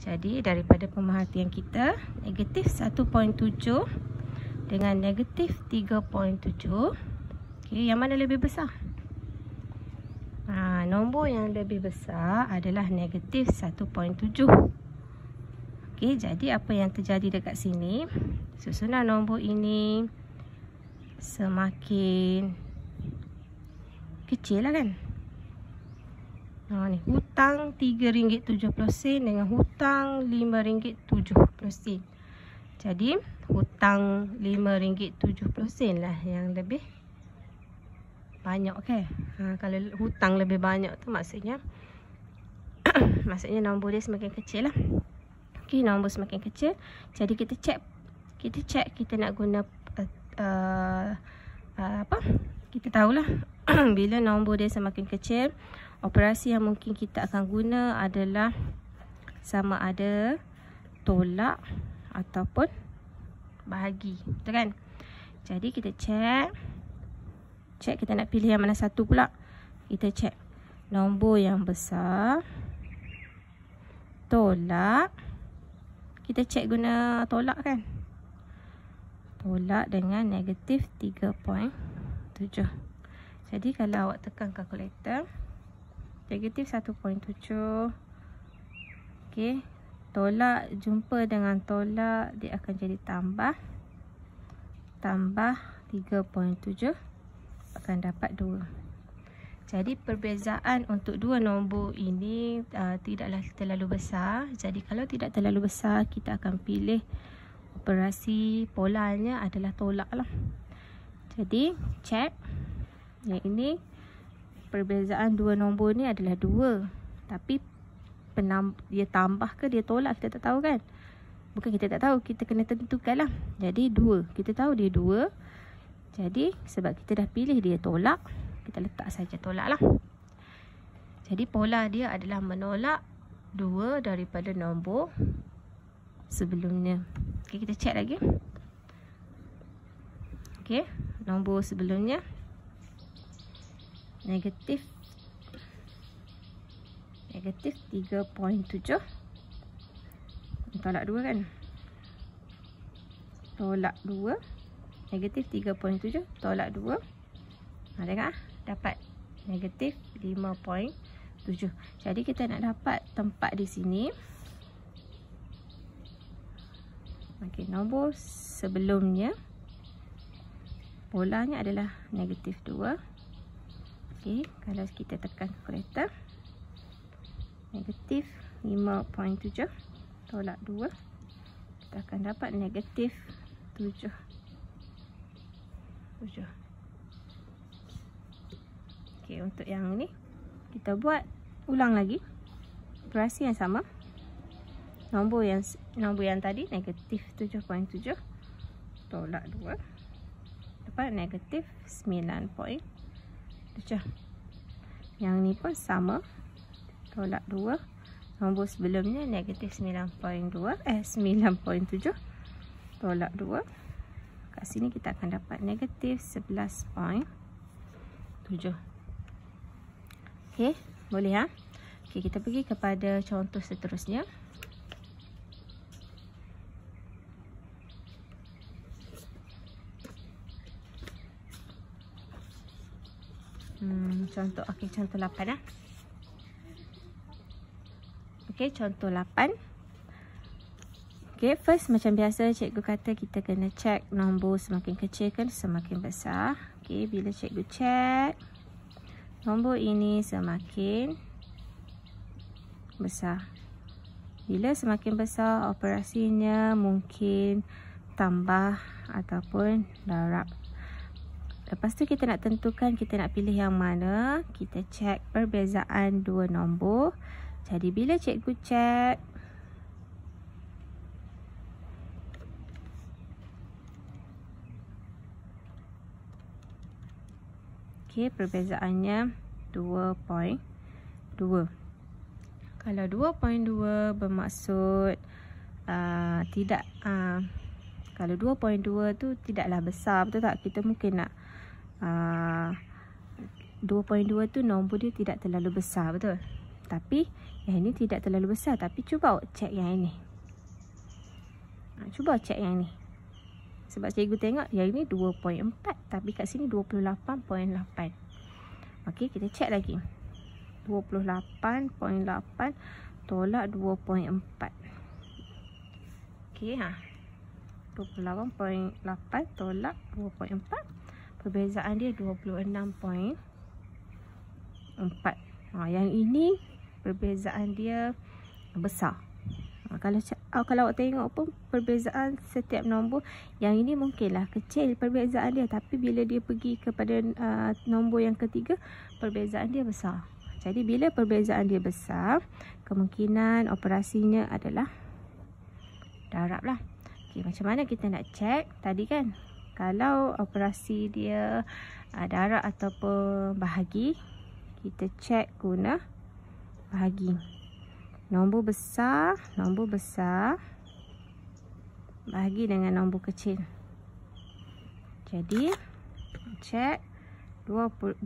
Jadi daripada pemerhatian kita Negatif 1.7 Dengan negatif 3.7 okay, Yang mana lebih besar? Ha, nombor yang lebih besar adalah negatif 1.7 okay, Jadi apa yang terjadi dekat sini Susunan nombor ini Semakin Kecil lah kan? Ha ni, hutang RM3.70 dengan hutang RM5.70. Jadi, hutang RM5.70 lah yang lebih banyak ke. Okay? Ha kalau hutang lebih banyak tu maksudnya maksudnya nombor dia semakin kecil lah. Okey, nombor semakin kecil. Jadi kita check kita check kita nak guna uh, uh, apa? Kita tahulah bila nombor dia semakin kecil operasi yang mungkin kita akan guna adalah sama ada tolak ataupun bahagi betul kan jadi kita check check kita nak pilih yang mana satu pula kita check nombor yang besar tolak kita check guna tolak kan tolak dengan negatif 3.7 jadi kalau awak tekan kalkulator 3.7 negatif 1.7 ok tolak jumpa dengan tolak dia akan jadi tambah tambah 3.7 akan dapat 2 jadi perbezaan untuk dua nombor ini uh, tidaklah terlalu besar. Jadi kalau tidak terlalu besar, kita akan pilih operasi polanya adalah tolak lah. Jadi check yang ini perbezaan dua nombor ni adalah dua. Tapi dia tambah ke dia tolak kita tak tahu kan. Bukan kita tak tahu. Kita kena tentukan lah. Jadi dua. Kita tahu dia dua. Jadi sebab kita dah pilih dia tolak. Kita letak saja tolak lah. Jadi pola dia adalah menolak dua daripada nombor sebelumnya. Okay, kita check lagi. Okay. Nombor sebelumnya negatif negatif 3.7 tolak 2 kan tolak 2 negatif 3.7 tolak 2 ha, tengok dapat negatif 5.7 jadi kita nak dapat tempat di sini ok nombor sebelumnya polanya adalah negatif 2 Okey, kalau kita tekan kereta negatif 5.7 tolak 2 kita akan dapat negatif 7 7 Okey, untuk yang ni kita buat ulang lagi operasi yang sama nombor yang nombor yang tadi negatif 7.7 tolak 2 dapat negatif 9.7 pecah. Yang ni pun sama. Tolak 2. Nombor sebelumnya negatif 9.2. Eh 9.7. Tolak 2. Kat sini kita akan dapat negatif 11.7. Okey. Boleh ha? Okey kita pergi kepada contoh seterusnya. Hmm, contoh okay contoh 8 ah. Okey contoh 8. Okay first macam biasa cikgu kata kita kena check nombor semakin kecil kan semakin besar. Okay bila cikgu check nombor ini semakin besar. Bila semakin besar operasinya mungkin tambah ataupun darab. Lepas tu kita nak tentukan kita nak pilih yang mana. Kita check perbezaan dua nombor. Jadi bila cikgu check. Okay, perbezaannya 2.2 Kalau 2.2 bermaksud uh, tidak uh, kalau 2.2 tu tidaklah besar betul tak? Kita mungkin nak uh, ah, 2.2 tu nombor dia tidak terlalu besar betul? Tapi yang ini tidak terlalu besar tapi cuba cek yang ini. Ha, cuba cek yang ini. Sebab cikgu tengok yang ini 2.4 tapi kat sini 28.8. Okey, kita cek lagi. 28.8 tolak 2.4. Okey, ha. 28.8 tolak 2.4 perbezaan dia 26.4 ha, yang ini perbezaan dia besar ha, kalau ha, kalau awak tengok pun perbezaan setiap nombor yang ini mungkinlah kecil perbezaan dia tapi bila dia pergi kepada uh, nombor yang ketiga perbezaan dia besar jadi bila perbezaan dia besar kemungkinan operasinya adalah darab lah Okey, macam mana kita nak check tadi kan? Kalau operasi dia uh, darah ataupun bahagi, kita check guna bahagi. Nombor besar, nombor besar bahagi dengan nombor kecil. Jadi, check 2.4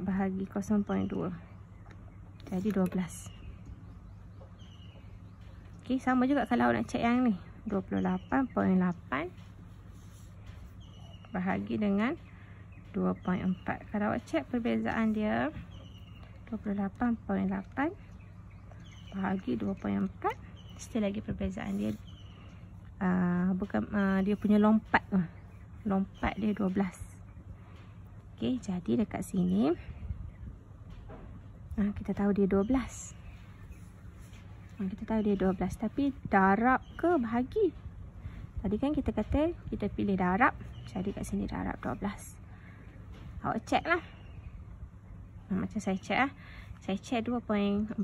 bahagi 0.2. Jadi 12. Okey, sama juga kalau nak check yang ni. 12.4 28.8 bahagi dengan 2.4 kalau awak cek perbezaan dia 28.8 bahagi 2.4 still lagi perbezaan dia uh, bukan uh, dia punya lompat uh, lompat dia 12 ok jadi dekat sini uh, kita tahu dia 12 kita tahu dia 12 tapi darab ke bahagi? Tadi kan kita kata kita pilih darab. Jadi kat sini darab 12. Awak check lah. Hmm, macam saya check lah. Saya check 2.4.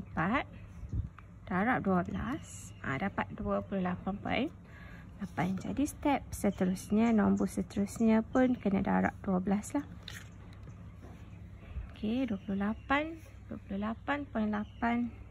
Darab 12. Ha, ah, dapat 28.8. Jadi step seterusnya, nombor seterusnya pun kena darab 12 lah. Okay, 28. 28.8.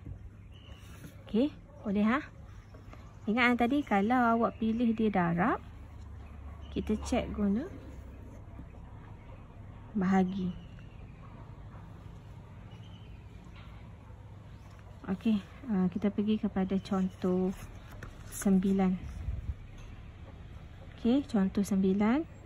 Okey, boleh ha? Ingat yang tadi kalau awak pilih dia darab, kita cek guna bahagi. Okey, ha, kita pergi kepada contoh sembilan. Okey, contoh sembilan.